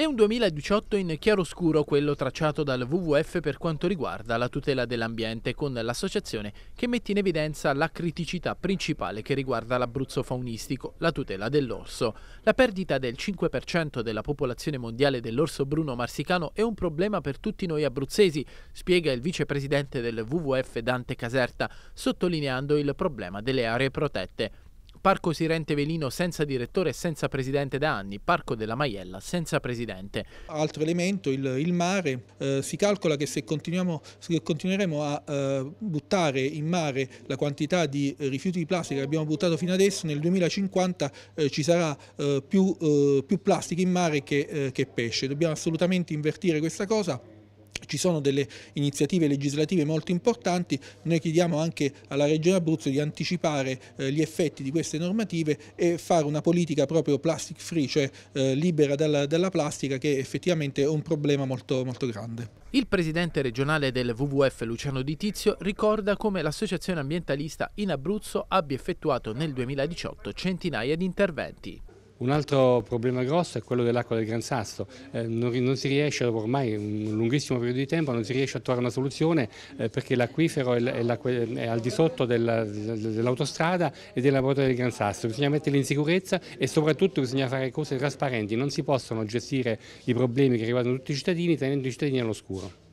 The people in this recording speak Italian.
È un 2018 in chiaroscuro quello tracciato dal WWF per quanto riguarda la tutela dell'ambiente con l'associazione che mette in evidenza la criticità principale che riguarda l'Abruzzo faunistico, la tutela dell'orso. La perdita del 5% della popolazione mondiale dell'orso bruno marsicano è un problema per tutti noi abruzzesi, spiega il vicepresidente del WWF Dante Caserta, sottolineando il problema delle aree protette. Parco Sirente Velino senza direttore e senza presidente da anni, Parco della Maiella senza presidente. Altro elemento, il, il mare, eh, si calcola che se, se continueremo a eh, buttare in mare la quantità di rifiuti di plastica che abbiamo buttato fino adesso, nel 2050 eh, ci sarà eh, più, eh, più, plastica in mare che, eh, che pesce. Dobbiamo assolutamente invertire questa cosa ci sono delle iniziative legislative molto importanti, noi chiediamo anche alla Regione Abruzzo di anticipare eh, gli effetti di queste normative e fare una politica proprio plastic free, cioè eh, libera dalla, plastica che effettivamente è un problema molto, molto grande. Il presidente regionale del WWF Luciano Di Tizio ricorda come l'associazione ambientalista in Abruzzo abbia effettuato nel 2018 centinaia di interventi. Un altro problema grosso è quello dell'acqua del Gran Sasso, eh, non, non, si riesce ormai un lunghissimo periodo di tempo, non si riesce a trovare una soluzione eh, perché l'acquifero è, è, è, al di sotto dell'autostrada dell e della laboratorio del Gran Sasso, bisogna metterli in sicurezza e soprattutto bisogna fare cose trasparenti, non si possono gestire i problemi che riguardano tutti i cittadini tenendo i cittadini all'oscuro.